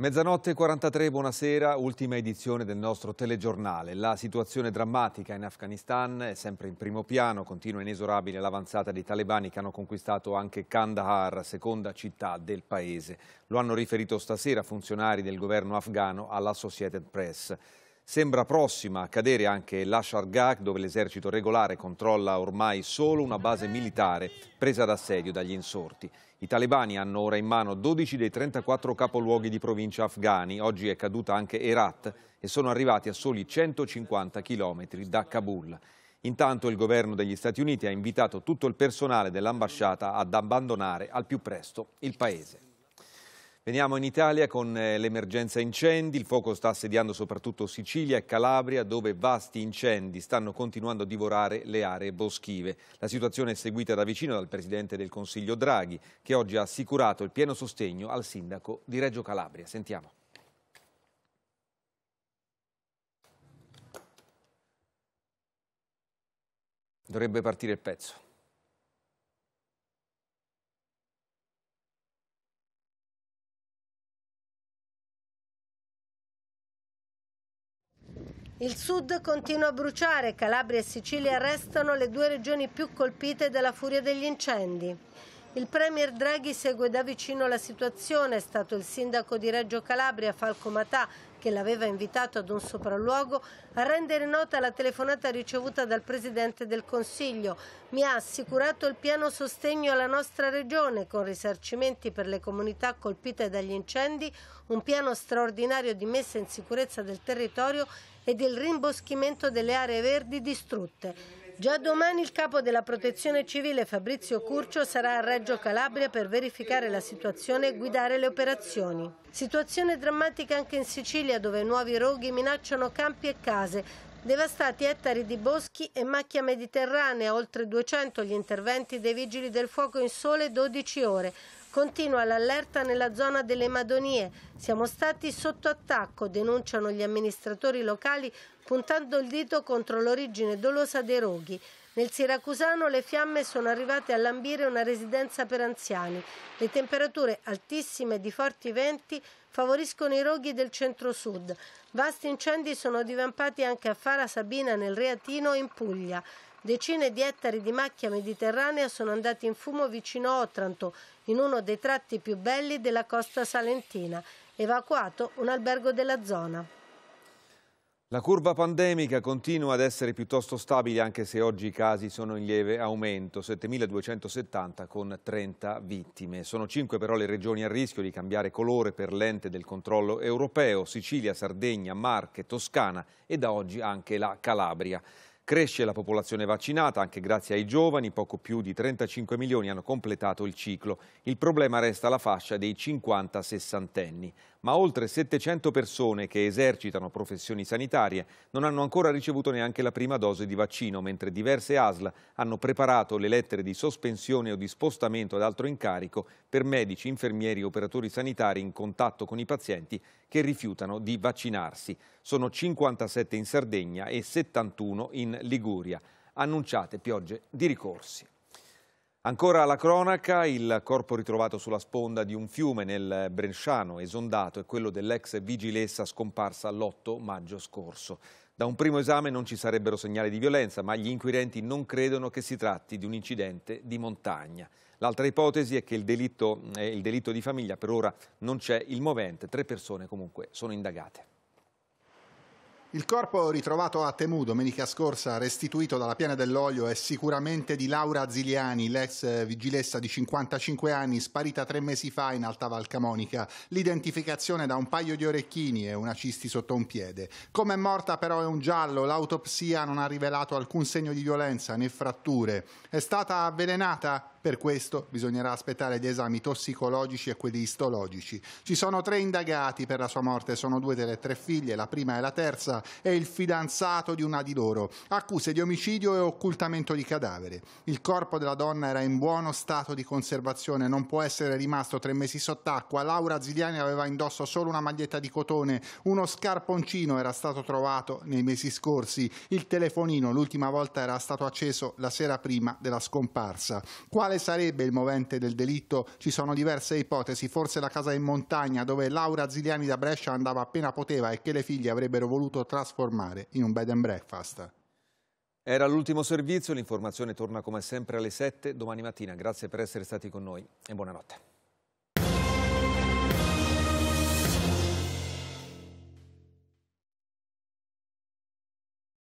Mezzanotte 43, buonasera, ultima edizione del nostro telegiornale. La situazione drammatica in Afghanistan è sempre in primo piano, continua inesorabile l'avanzata dei talebani che hanno conquistato anche Kandahar, seconda città del paese. Lo hanno riferito stasera funzionari del governo afghano Associated Press. Sembra prossima a cadere anche l'Ashargak, dove l'esercito regolare controlla ormai solo una base militare presa d'assedio dagli insorti. I talebani hanno ora in mano 12 dei 34 capoluoghi di provincia afghani, oggi è caduta anche Herat e sono arrivati a soli 150 chilometri da Kabul. Intanto il governo degli Stati Uniti ha invitato tutto il personale dell'ambasciata ad abbandonare al più presto il paese. Veniamo in Italia con eh, l'emergenza incendi, il fuoco sta assediando soprattutto Sicilia e Calabria dove vasti incendi stanno continuando a divorare le aree boschive. La situazione è seguita da vicino dal Presidente del Consiglio Draghi che oggi ha assicurato il pieno sostegno al Sindaco di Reggio Calabria. Sentiamo. Dovrebbe partire il pezzo. Il sud continua a bruciare, Calabria e Sicilia restano le due regioni più colpite dalla furia degli incendi. Il Premier Draghi segue da vicino la situazione, è stato il sindaco di Reggio Calabria Falco Matà che l'aveva invitato ad un sopralluogo a rendere nota la telefonata ricevuta dal Presidente del Consiglio. Mi ha assicurato il pieno sostegno alla nostra regione con risarcimenti per le comunità colpite dagli incendi, un piano straordinario di messa in sicurezza del territorio ed il rimboschimento delle aree verdi distrutte. Già domani il capo della protezione civile Fabrizio Curcio sarà a Reggio Calabria per verificare la situazione e guidare le operazioni. Situazione drammatica anche in Sicilia dove nuovi roghi minacciano campi e case, devastati ettari di boschi e macchia mediterranea, oltre 200 gli interventi dei vigili del fuoco in sole 12 ore. Continua l'allerta nella zona delle Madonie. Siamo stati sotto attacco, denunciano gli amministratori locali puntando il dito contro l'origine dolosa dei roghi. Nel Siracusano le fiamme sono arrivate a lambire una residenza per anziani. Le temperature altissime di forti venti favoriscono i roghi del centro-sud. Vasti incendi sono divampati anche a Fara Sabina nel Reatino in Puglia. Decine di ettari di macchia mediterranea sono andati in fumo vicino Otranto, in uno dei tratti più belli della costa salentina, evacuato un albergo della zona. La curva pandemica continua ad essere piuttosto stabile anche se oggi i casi sono in lieve aumento, 7.270 con 30 vittime. Sono cinque però le regioni a rischio di cambiare colore per l'ente del controllo europeo, Sicilia, Sardegna, Marche, Toscana e da oggi anche la Calabria. Cresce la popolazione vaccinata anche grazie ai giovani, poco più di 35 milioni hanno completato il ciclo. Il problema resta la fascia dei 50-60 anni ma oltre 700 persone che esercitano professioni sanitarie non hanno ancora ricevuto neanche la prima dose di vaccino, mentre diverse ASL hanno preparato le lettere di sospensione o di spostamento ad altro incarico per medici, infermieri e operatori sanitari in contatto con i pazienti che rifiutano di vaccinarsi. Sono 57 in Sardegna e 71 in Liguria. Annunciate piogge di ricorsi. Ancora la cronaca, il corpo ritrovato sulla sponda di un fiume nel Bresciano esondato è quello dell'ex vigilessa scomparsa l'8 maggio scorso. Da un primo esame non ci sarebbero segnali di violenza, ma gli inquirenti non credono che si tratti di un incidente di montagna. L'altra ipotesi è che il delitto, eh, il delitto di famiglia per ora non c'è il movente, tre persone comunque sono indagate. Il corpo ritrovato a Temu domenica scorsa, restituito dalla Piana dell'Olio, è sicuramente di Laura Ziliani, l'ex vigilessa di 55 anni, sparita tre mesi fa in Alta Val Camonica. L'identificazione da un paio di orecchini e una cisti sotto un piede. Come è morta però è un giallo, l'autopsia non ha rivelato alcun segno di violenza né fratture. È stata avvelenata? Per questo bisognerà aspettare gli esami tossicologici e quelli istologici. Ci sono tre indagati per la sua morte, sono due delle tre figlie, la prima e la terza, e il fidanzato di una di loro. Accuse di omicidio e occultamento di cadavere. Il corpo della donna era in buono stato di conservazione, non può essere rimasto tre mesi sott'acqua. Laura Ziliani aveva indosso solo una maglietta di cotone, uno scarponcino era stato trovato nei mesi scorsi, il telefonino l'ultima volta era stato acceso la sera prima della scomparsa. Qual quale sarebbe il movente del delitto? Ci sono diverse ipotesi, forse la casa in montagna dove Laura Ziliani da Brescia andava appena poteva e che le figlie avrebbero voluto trasformare in un bed and breakfast. Era l'ultimo servizio, l'informazione torna come sempre alle 7 domani mattina. Grazie per essere stati con noi e buonanotte.